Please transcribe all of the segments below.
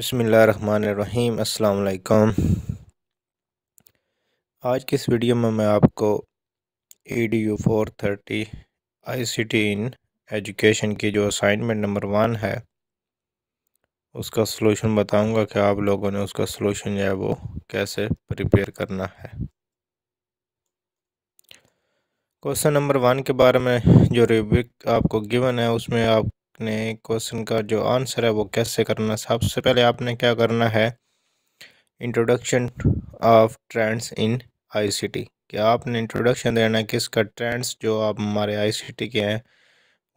बसमीम अल्लाम आज की इस वीडियो में मैं आपको E D U four thirty I C T in education की जो असाइनमेंट नंबर वन है उसका सलूशन बताऊंगा कि आप लोगों ने उसका सलूशन जो है वो कैसे प्रिपेयर करना है क्वेश्चन नंबर वन के बारे में जो रिबिक आपको गिवन है उसमें आप अपने क्वेश्चन का जो आंसर है वो कैसे करना है सबसे पहले आपने क्या करना है introduction of trends in ICT कि आपने इंट्रोडक्शन देना है किसका ट्रेंड्स जो आप हमारे आईसीटी के हैं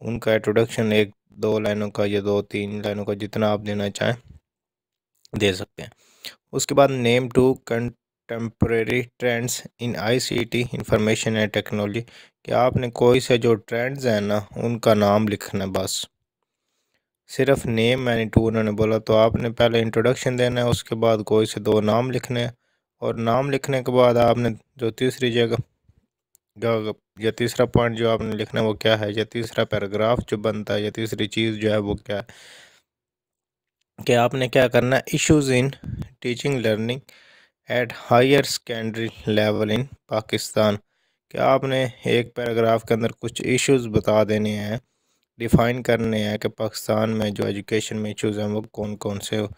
उनका इंट्रोडक्शन एक दो लाइनों का या दो तीन लाइनों का जितना आप देना चाहें दे सकते हैं उसके बाद name two contemporary trends in ICT information and technology कि आपने कोई से जो ट्रेंड्स हैं ना उनका नाम लिखना बस सिर्फ नेम मैंने टू उन्होंने बोला तो आपने पहले इंट्रोडक्शन देना है उसके बाद कोई से दो नाम लिखने हैं और नाम लिखने के बाद आपने जो तीसरी जगह या तीसरा पॉइंट जो आपने लिखना है वो क्या है या तीसरा पैराग्राफ जो बनता है या तीसरी चीज़ जो है वो क्या है कि आपने क्या करना है issues in teaching learning at higher secondary level in Pakistan क्या आपने एक पैराग्राफ के अंदर कुछ इश्यूज़ बता देने हैं डिफ़ाइन करने हैं कि पाकिस्तान में जो एजुकेशन में इशूज़ हैं वो कौन कौन से हो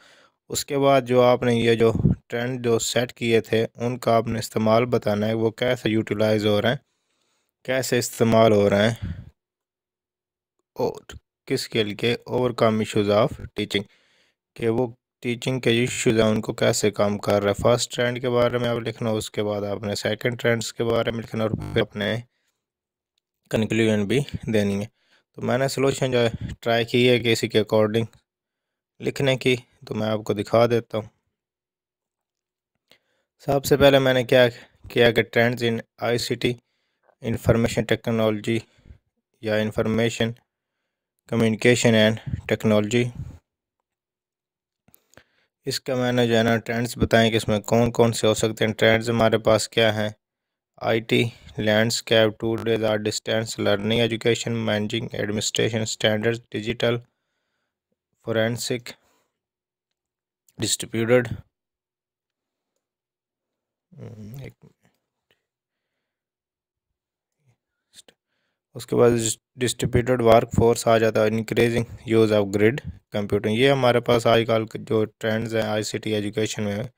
उसके बाद जो आपने ये जो ट्रेंड जो सेट किए थे उनका आपने इस्तेमाल बताना है वो कैसे यूटिलाइज़ हो रहे हैं कैसे इस्तेमाल हो रहे हैं और किसके लिए ओवरकम इशूज़ ऑफ टीचिंग के वो टीचिंग के इशूज़ हैं उनको कैसे काम कर रहे हैं फर्स्ट ट्रेंड के बारे में आप लिखना उसके बाद आपने सेकेंड ट्रेंड्स के बारे में लिखना और फिर अपने कंक्लूजन भी देनी है तो मैंने सोल्यूशन जो है ट्राई की है कि इसी के अकॉर्डिंग लिखने की तो मैं आपको दिखा देता हूँ सबसे पहले मैंने क्या किया कि trends in ICT information technology या इंफॉर्मेशन कम्युनिकेशन एंड टेक्नोलॉजी इसका मैंने जो है ना ट्रेंड्स बताएं कि इसमें कौन कौन से हो सकते हैं ट्रेंड्स हमारे पास क्या हैं I T landscape today's are distance learning education managing administration standard digital forensic distributed उसके बाद डिस्ट्रीब्यूटेड वर्क फोर्स आ जाता है increasing use of grid computer ये हमारे पास आजकल जो ट्रेंड्स हैं आईसीटी एजुकेशन में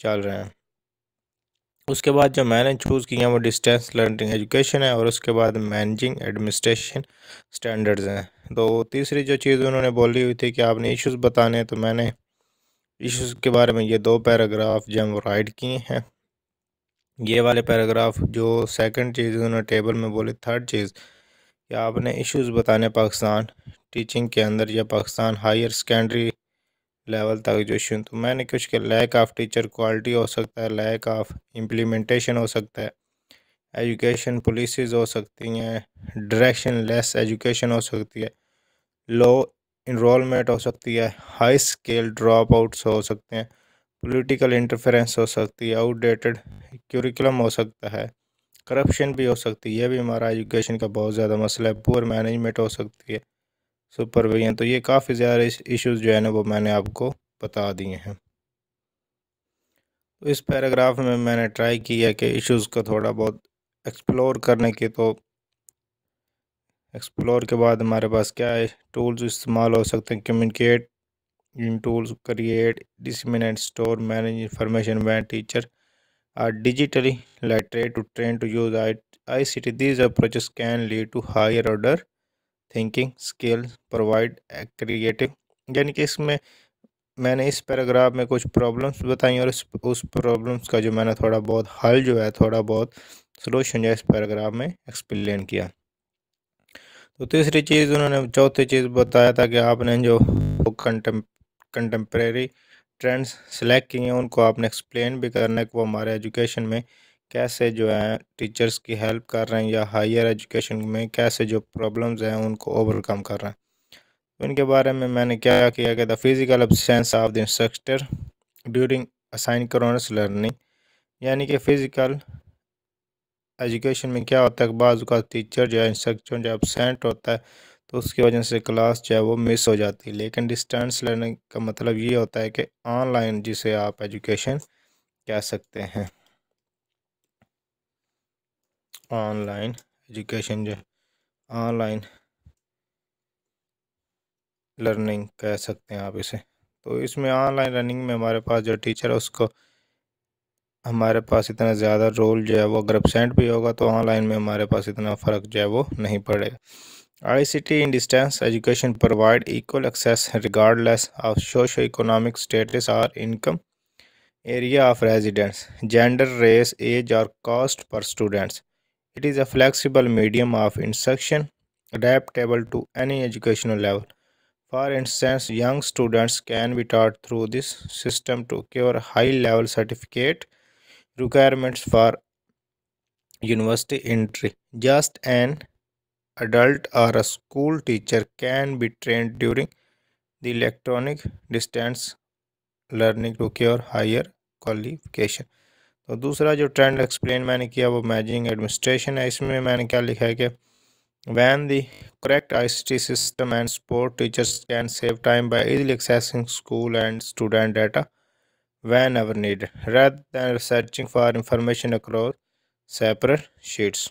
चल रहे हैं उसके बाद जो मैंने चूज़ किया वो डिस्टेंस लर्निंग एजुकेशन है और उसके बाद मैनेजिंग एडमिनिस्ट्रेशन स्टैंडर्ड्स हैं तो तीसरी जो चीज़ उन्होंने बोली हुई थी कि आपने इश्यूज़ बताने तो मैंने इश्यूज़ के बारे में ये दो पैराग्राफ जो हम राइट किए हैं ये वाले पैराग्राफ जो सेकंड चीज़ उन्होंने टेबल में बोली थर्ड चीज़ कि आपने इश्यूज़ बताने पाकिस्तान टीचिंग के अंदर या पाकिस्तान हायर सेकेंडरी लेवल तक जो इशू तो मैंने कुछ के लैक ऑफ टीचर क्वालिटी हो सकता है लैक ऑफ इम्प्लीमेंटेशन हो सकता है एजुकेशन पॉलिसीज़ हो सकती हैं डायरेक्शन लेस एजुकेशन हो सकती है लो इनमेंट हो सकती है हाई स्केल ड्रॉप आउट्स हो सकते हैं पॉलिटिकल इंटरफेरेंस हो सकती है आउटडेटेड क्यूरिकुलम हो सकता है करप्शन भी हो सकती है यह भी हमारा एजुकेशन का बहुत ज़्यादा मसला है पुअर मैनेजमेंट हो सकती है भैया तो ये काफ़ी ज़्यादा इश्यूज जो है ना वो मैंने आपको बता दिए हैं तो इस पैराग्राफ में मैंने ट्राई किया कि इश्यूज़ को थोड़ा बहुत एक्सप्लोर करने के तो एक्सप्लोर के बाद हमारे पास क्या है टूल्स इस्तेमाल हो सकते हैं communicate in tools create disseminate store manage information when teacher to train to use I I C T these approaches can lead to higher order thinking skill provide creative यानी कि इसमें मैंने इस पैराग्राफ में कुछ प्रॉब्लम्स बताई और उस प्रॉब्लम्स का जो मैंने थोड़ा बहुत हल जो है थोड़ा बहुत सोल्यूशन जो है इस पैराग्राफ में एक्सप्लेन किया तो तीसरी चीज़ उन्होंने चौथी चीज़ बताया था कि आपने जो कंटेम्प्रेरी ट्रेंड्स सेलेक्ट किए हैं उनको आपने एक्सप्लेन भी करना है कि वो हमारे एजुकेशन में कैसे जो है टीचर्स की हेल्प कर रहे हैं या हायर एजुकेशन में कैसे जो प्रॉब्लम्स हैं उनको ओवरकम कर रहे हैं तो इनके बारे में मैंने क्या किया कि the physical absence of the instructor during asynchronous learning यानी कि फ़िज़िकल एजुकेशन में क्या होता है कि बाज़ का टीचर जो है इंस्ट्रक्टर जो एबसेंट होता है तो उसकी वजह से क्लास जो है वो मिस हो जाती है लेकिन डिस्टेंस लर्निंग का मतलब ये होता है कि ऑनलाइन जिसे आप एजुकेशन कह सकते हैं ऑनलाइन एजुकेशन जो ऑनलाइन लर्निंग कह सकते हैं आप इसे तो इसमें ऑनलाइन लर्निंग में हमारे पास जो टीचर है उसको हमारे पास इतना ज़्यादा रोल जो है वो अगर एबसेंट भी होगा तो ऑनलाइन में हमारे पास इतना फ़र्क जो है वो नहीं पड़ेगा I C T in distance education provide equal access regardless of socio economic status और income area of residence gender race age और कॉस्ट पर students It is a flexible medium of instruction adaptable to any educational level. For instance, young students can be taught through this system to cover high-level certificate requirements for university entry. Just an adult or a school teacher can be trained during the electronic distance learning to cover higher qualification. तो दूसरा जो trend explain मैंने किया वो मैजिंग administration है इसमें मैंने क्या लिखा है कि when the correct I C T system and support teachers can save time by easily accessing school and student data whenever need rather than searching for information across separate sheets.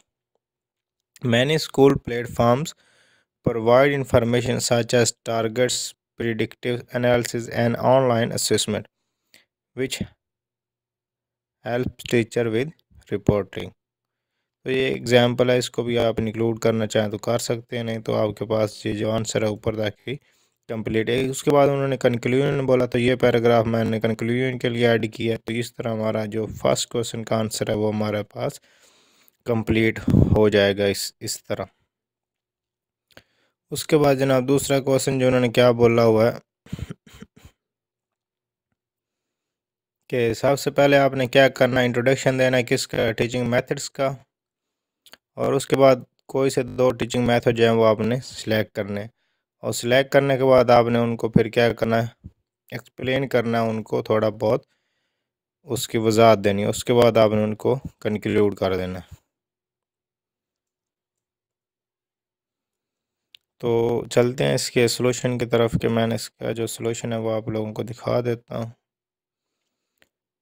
Many school platforms provide information such as targets, predictive analysis, and online assessment, which help teacher with reporting तो ये example है इसको भी आप include करना चाहें तो कर सकते हैं नहीं तो आपके पास ये जो आंसर है ऊपर तक ही कंप्लीट है उसके बाद उन्होंने कंक्लूजन बोला तो ये पैराग्राफ मैंने कंक्लूजन के लिए ऐड किया तो इस तरह हमारा जो फर्स्ट क्वेश्चन का आंसर है वो हमारे पास कंप्लीट हो जाएगा इस इस तरह उसके बाद जनाब दूसरा क्वेश्चन जो उन्होंने क्या बोला हुआ है कि सबसे पहले आपने क्या करना इंट्रोडक्शन देना है किसका टीचिंग मेथड्स का और उसके बाद कोई से दो टीचिंग मेथड जो हैं वो आपने सिलेक्ट करने और सिलेक्ट करने के बाद आपने उनको फिर क्या करना है एक्सप्लेन करना है उनको थोड़ा बहुत उसकी वजाहत देनी है उसके बाद आपने उनको कंक्लूड कर देना तो चलते हैं इसके सोल्यूशन की तरफ कि मैंने इसका जो सोल्यूशन है वो आप लोगों को दिखा देता हूँ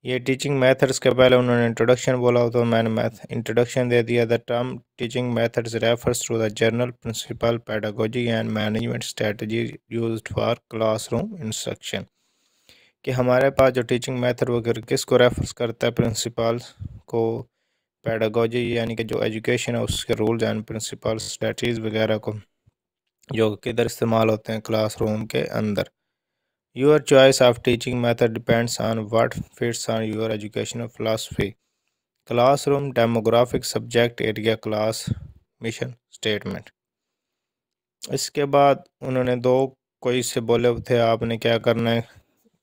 ये टीचिंग मेथड्स के पहले उन्होंने इंट्रोडक्शन बोला तो मैंने मैथ इंट्रोडक्शन दे दिया the term teaching methods refers to the general principle pedagogy and management strategy use for classroom instruction कि हमारे पास जो टीचिंग मेथड वगैरह किस को रेफर्स करता है प्रिंसिपल को पैडागोजी यानी कि जो एजुकेशन है उसके रूल्स एंड प्रिंसिपल स्ट्रेटजीज वगैरह को जो किधर इस्तेमाल होते हैं क्लासरूम के अंदर Your choice of teaching method depends on what fits on your educational philosophy. Classroom demographic subject area class mission statement. इसके बाद उन्होंने दो कोई से बोले थे आपने क्या करना है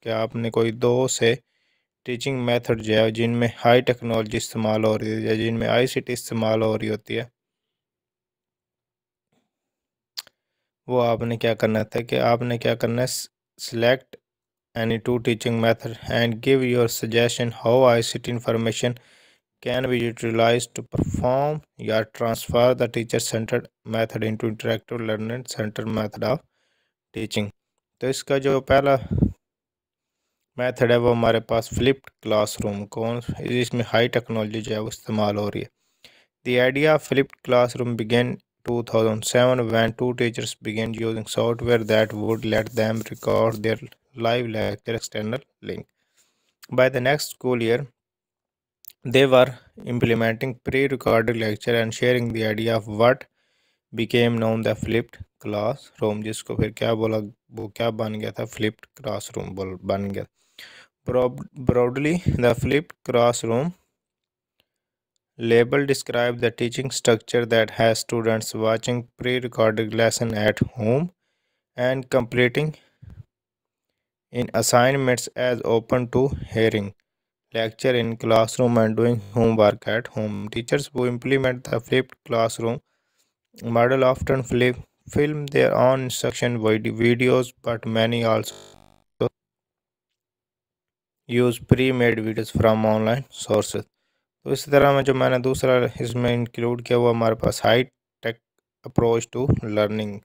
कि आपने कोई दो से टीचिंग मेथड जो है जिनमें हाई टेक्नोलॉजी इस्तेमाल हो रही है या जिनमें आईसीटी इस्तेमाल हो रही होती है वो आपने क्या करना था कि आपने क्या करना है select any two teaching method and give your suggestion how ICT information can be utilized to perform or transfer the teacher-centered method into interactive learning center method of teaching तो इसका जो पहला मेथड है वो हमारे पास फ्लिप्ड क्लासरूम कौन इसमें high technology जो है वो इस्तेमाल हो रही है the idea flipped classroom began 2007 when two teachers began using software that would let them record their live lecture external link. By the next school year, they were implementing pre-recorded lecture and sharing the idea of what became known the flipped classroom जिसको फिर क्या बोला वो क्या बन गया था flipped classroom बोल बन गया broadly the flipped classroom Label describes the teaching structure that has students watching pre-recorded lesson at home and completing in assignments as open to hearing, lecture in classroom and doing homework at home. Teachers who implement the flipped classroom model often flip, film their own instruction videos but many also use pre-made videos from online sources. तो इसी तरह में जो मैंने दूसरा इसमें include किया हुआ हमारे पास high tech approach to learning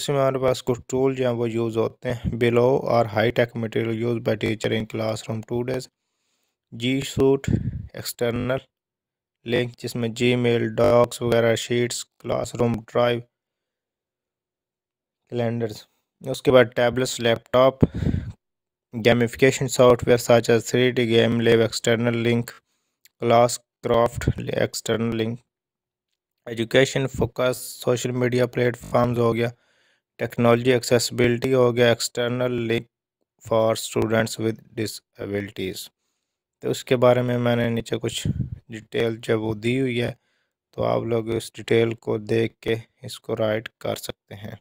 इसमें हमारे पास कुछ टूल जो हैं वो यूज़ होते हैं बिलो और high tech material use by teacher in classroom today's G Suite external link जिसमें जी मेल डॉक्स वगैरह शीट्स रूम ड्राइव कैलेंडर्स उसके बाद टैबलेट्स लैपटॉप गेमिफिकेशन सॉफ्टवेयर साचा थ्री डी गेम लेव external link Classcraft external link education focus social media platforms हो गया technology accessibility हो गया external link for students with disabilities तो उसके बारे में मैंने नीचे कुछ डिटेल जब वो दी हुई है तो आप लोग इस डिटेल को देख के इसको राइट कर सकते हैं